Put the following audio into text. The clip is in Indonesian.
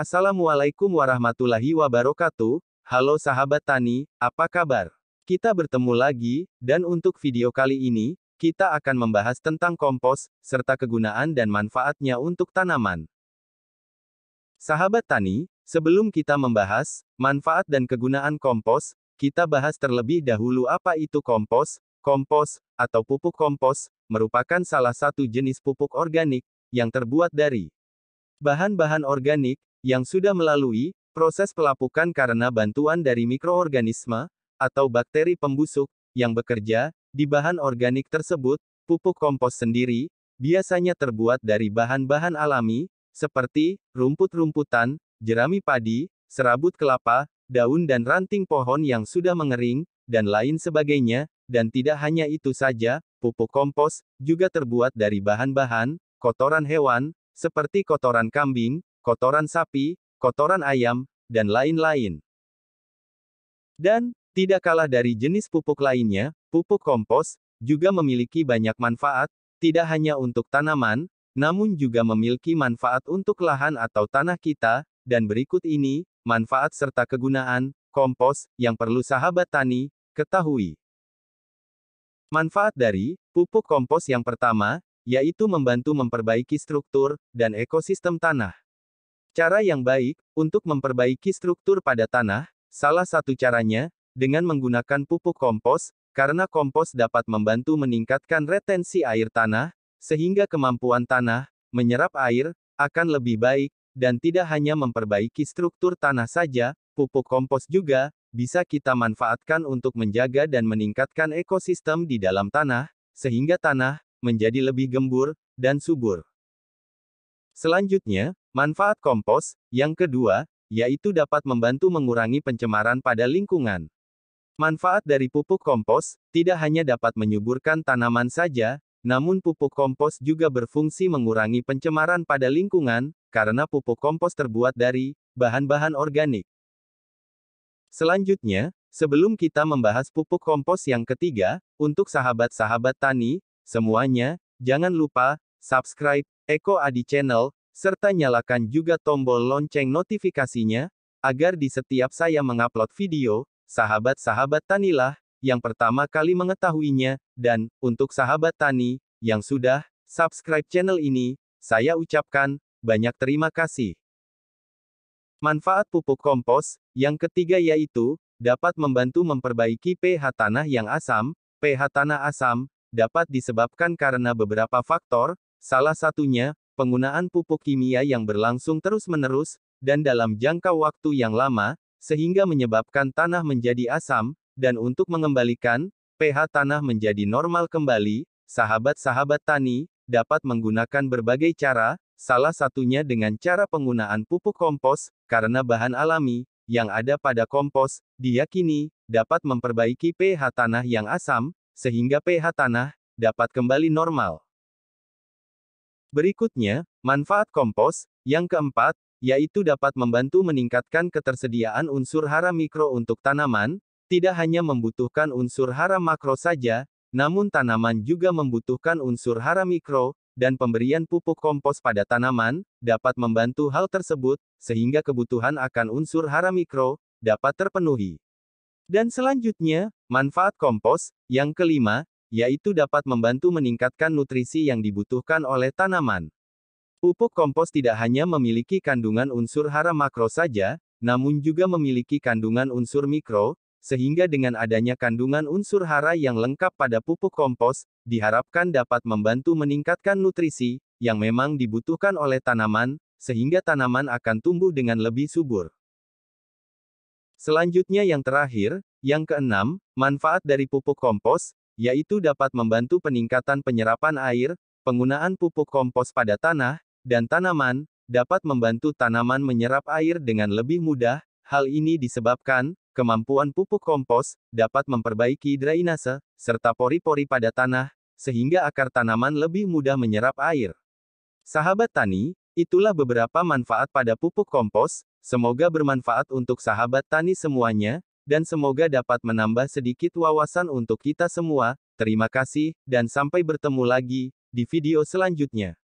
Assalamualaikum warahmatullahi wabarakatuh, halo sahabat tani, apa kabar? Kita bertemu lagi, dan untuk video kali ini, kita akan membahas tentang kompos, serta kegunaan dan manfaatnya untuk tanaman. Sahabat tani, sebelum kita membahas manfaat dan kegunaan kompos, kita bahas terlebih dahulu apa itu kompos. Kompos, atau pupuk kompos, merupakan salah satu jenis pupuk organik yang terbuat dari bahan-bahan organik yang sudah melalui proses pelapukan karena bantuan dari mikroorganisme atau bakteri pembusuk yang bekerja di bahan organik tersebut, pupuk kompos sendiri biasanya terbuat dari bahan-bahan alami seperti rumput-rumputan, jerami padi, serabut kelapa, daun dan ranting pohon yang sudah mengering dan lain sebagainya, dan tidak hanya itu saja, pupuk kompos juga terbuat dari bahan-bahan kotoran hewan seperti kotoran kambing, kotoran sapi, kotoran ayam, dan lain-lain. Dan, tidak kalah dari jenis pupuk lainnya, pupuk kompos juga memiliki banyak manfaat, tidak hanya untuk tanaman, namun juga memiliki manfaat untuk lahan atau tanah kita, dan berikut ini, manfaat serta kegunaan, kompos, yang perlu sahabat tani, ketahui. Manfaat dari pupuk kompos yang pertama, yaitu membantu memperbaiki struktur dan ekosistem tanah. Cara yang baik untuk memperbaiki struktur pada tanah, salah satu caranya dengan menggunakan pupuk kompos, karena kompos dapat membantu meningkatkan retensi air tanah, sehingga kemampuan tanah menyerap air akan lebih baik, dan tidak hanya memperbaiki struktur tanah saja, pupuk kompos juga bisa kita manfaatkan untuk menjaga dan meningkatkan ekosistem di dalam tanah, sehingga tanah menjadi lebih gembur dan subur. Selanjutnya, manfaat kompos, yang kedua, yaitu dapat membantu mengurangi pencemaran pada lingkungan. Manfaat dari pupuk kompos, tidak hanya dapat menyuburkan tanaman saja, namun pupuk kompos juga berfungsi mengurangi pencemaran pada lingkungan, karena pupuk kompos terbuat dari bahan-bahan organik. Selanjutnya, sebelum kita membahas pupuk kompos yang ketiga, untuk sahabat-sahabat tani, semuanya, jangan lupa subscribe, Eko Adi Channel, serta nyalakan juga tombol lonceng notifikasinya, agar di setiap saya mengupload video, sahabat-sahabat tanilah, yang pertama kali mengetahuinya, dan, untuk sahabat tani, yang sudah, subscribe channel ini, saya ucapkan, banyak terima kasih. Manfaat pupuk kompos, yang ketiga yaitu, dapat membantu memperbaiki pH tanah yang asam, pH tanah asam, dapat disebabkan karena beberapa faktor, Salah satunya, penggunaan pupuk kimia yang berlangsung terus-menerus, dan dalam jangka waktu yang lama, sehingga menyebabkan tanah menjadi asam, dan untuk mengembalikan pH tanah menjadi normal kembali, sahabat-sahabat tani dapat menggunakan berbagai cara, salah satunya dengan cara penggunaan pupuk kompos, karena bahan alami yang ada pada kompos diyakini dapat memperbaiki pH tanah yang asam, sehingga pH tanah dapat kembali normal. Berikutnya, manfaat kompos, yang keempat, yaitu dapat membantu meningkatkan ketersediaan unsur hara mikro untuk tanaman, tidak hanya membutuhkan unsur hara makro saja, namun tanaman juga membutuhkan unsur hara mikro, dan pemberian pupuk kompos pada tanaman, dapat membantu hal tersebut, sehingga kebutuhan akan unsur hara mikro, dapat terpenuhi. Dan selanjutnya, manfaat kompos, yang kelima, yaitu dapat membantu meningkatkan nutrisi yang dibutuhkan oleh tanaman. Pupuk kompos tidak hanya memiliki kandungan unsur hara makro saja, namun juga memiliki kandungan unsur mikro, sehingga dengan adanya kandungan unsur hara yang lengkap pada pupuk kompos, diharapkan dapat membantu meningkatkan nutrisi yang memang dibutuhkan oleh tanaman, sehingga tanaman akan tumbuh dengan lebih subur. Selanjutnya yang terakhir, yang keenam, manfaat dari pupuk kompos, yaitu dapat membantu peningkatan penyerapan air, penggunaan pupuk kompos pada tanah, dan tanaman, dapat membantu tanaman menyerap air dengan lebih mudah, hal ini disebabkan, kemampuan pupuk kompos, dapat memperbaiki drainase, serta pori-pori pada tanah, sehingga akar tanaman lebih mudah menyerap air. Sahabat tani, itulah beberapa manfaat pada pupuk kompos, semoga bermanfaat untuk sahabat tani semuanya, dan semoga dapat menambah sedikit wawasan untuk kita semua. Terima kasih, dan sampai bertemu lagi di video selanjutnya.